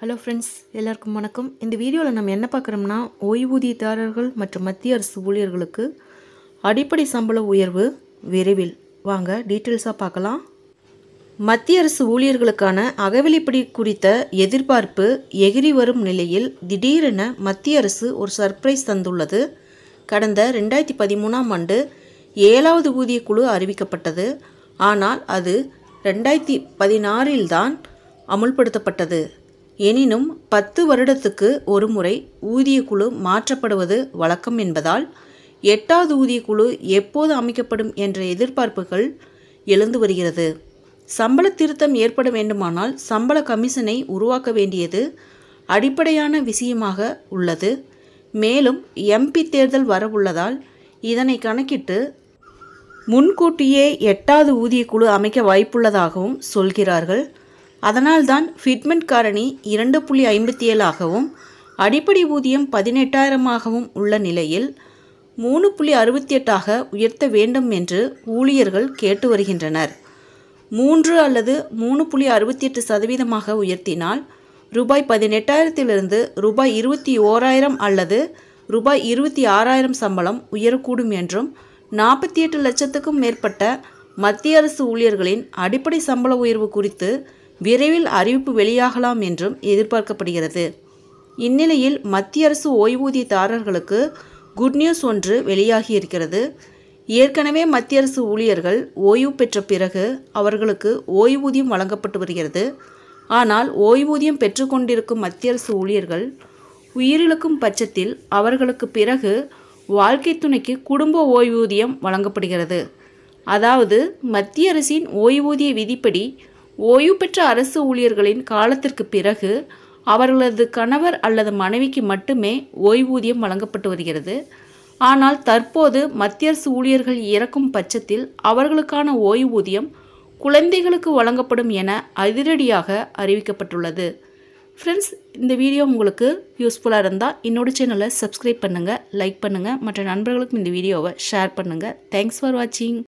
hello friends எல்லாருக்கும் வணக்கம் இந்த வீடியோவில் நம்ம என்ன பார்க்குறோம்னா ஓய்வூதியதாரர்கள் மற்றும் மத்திய அரசு ஊழியர்களுக்கு அடிப்படை சம்பள உயர்வு விரைவில் வாங்க டீட்டெயில்ஸாக பார்க்கலாம் மத்திய அரசு ஊழியர்களுக்கான அகவிலைப்படி குறித்த எதிர்பார்ப்பு எகிரி வரும் நிலையில் திடீரென மத்திய அரசு ஒரு சர்ப்ரைஸ் தந்துள்ளது கடந்த ரெண்டாயிரத்தி பதிமூணாம் ஆண்டு ஏழாவது ஊதிய குழு அறிவிக்கப்பட்டது ஆனால் அது ரெண்டாயிரத்தி பதினாறில்தான் அமுல்படுத்தப்பட்டது எனினும் பத்து வருடத்துக்கு ஒருமுறை குழு மாற்றப்படுவது வழக்கம் என்பதால் எட்டாவது ஊதிய குழு எப்போது அமைக்கப்படும் என்ற எதிர்பார்ப்புகள் எழுந்து வருகிறது சம்பள திருத்தம் ஏற்பட வேண்டுமானால் சம்பள கமிஷனை உருவாக்க வேண்டியது அடிப்படையான விஷயமாக உள்ளது மேலும் எம்பி தேர்தல் வரவுள்ளதால் இதனை கணக்கிட்டு முன்கூட்டியே எட்டாவது ஊதிய குழு அமைக்க வாய்ப்புள்ளதாகவும் சொல்கிறார்கள் அதனால்தான் ஃபிட்மெண்ட் காரணி இரண்டு புள்ளி ஐம்பத்தி ஏழாகவும் அடிப்படை ஊதியம் பதினெட்டாயிரமாகவும் உள்ள நிலையில் மூணு புள்ளி அறுபத்தி எட்டாக உயர்த்த வேண்டும் என்று ஊழியர்கள் கேட்டு வருகின்றனர் மூன்று அல்லது மூணு புள்ளி அறுபத்தி எட்டு சதவீதமாக உயர்த்தினால் ரூபாய் பதினெட்டாயிரத்திலிருந்து ரூபாய் இருபத்தி ஓராயிரம் அல்லது ரூபாய் இருபத்தி ஆறாயிரம் சம்பளம் உயரக்கூடும் என்றும் நாற்பத்தி எட்டு லட்சத்துக்கும் மேற்பட்ட மத்திய அரசு ஊழியர்களின் அடிப்படை சம்பள உயர்வு குறித்து விரைவில் அறிவிப்பு வெளியாகலாம் என்றும் எதிர்பார்க்கப்படுகிறது இந்நிலையில் மத்திய அரசு ஓய்வூதியதாரர்களுக்கு குட் நியூஸ் ஒன்று வெளியாகி இருக்கிறது ஏற்கனவே மத்திய அரசு ஊழியர்கள் ஓய்வு பெற்ற பிறகு அவர்களுக்கு ஓய்வூதியம் வழங்கப்பட்டு வருகிறது ஆனால் ஓய்வூதியம் பெற்றுக்கொண்டிருக்கும் மத்திய அரசு ஊழியர்கள் உயிரிழக்கும் பட்சத்தில் அவர்களுக்கு பிறகு வாழ்க்கை துணைக்கு குடும்ப ஓய்வூதியம் வழங்கப்படுகிறது அதாவது மத்திய அரசின் ஓய்வூதிய விதிப்படி ஓய்வு பெற்ற அரசு ஊழியர்களின் காலத்திற்கு பிறகு அவர்களது கணவர் அல்லது மனைவிக்கு மட்டுமே ஓய்வூதியம் வழங்கப்பட்டு வருகிறது ஆனால் தற்போது மத்திய அரசு ஊழியர்கள் இறக்கும் பட்சத்தில் அவர்களுக்கான ஓய்வூதியம் குழந்தைகளுக்கு வழங்கப்படும் என அதிரடியாக அறிவிக்கப்பட்டுள்ளது ஃப்ரெண்ட்ஸ் இந்த வீடியோ உங்களுக்கு யூஸ்ஃபுல்லாக இருந்தால் என்னோடய சேனலை சப்ஸ்கிரைப் பண்ணுங்கள் லைக் பண்ணுங்கள் மற்ற நண்பர்களுக்கும் இந்த வீடியோவை ஷேர் பண்ணுங்கள் தேங்க்ஸ் ஃபார் வாட்சிங்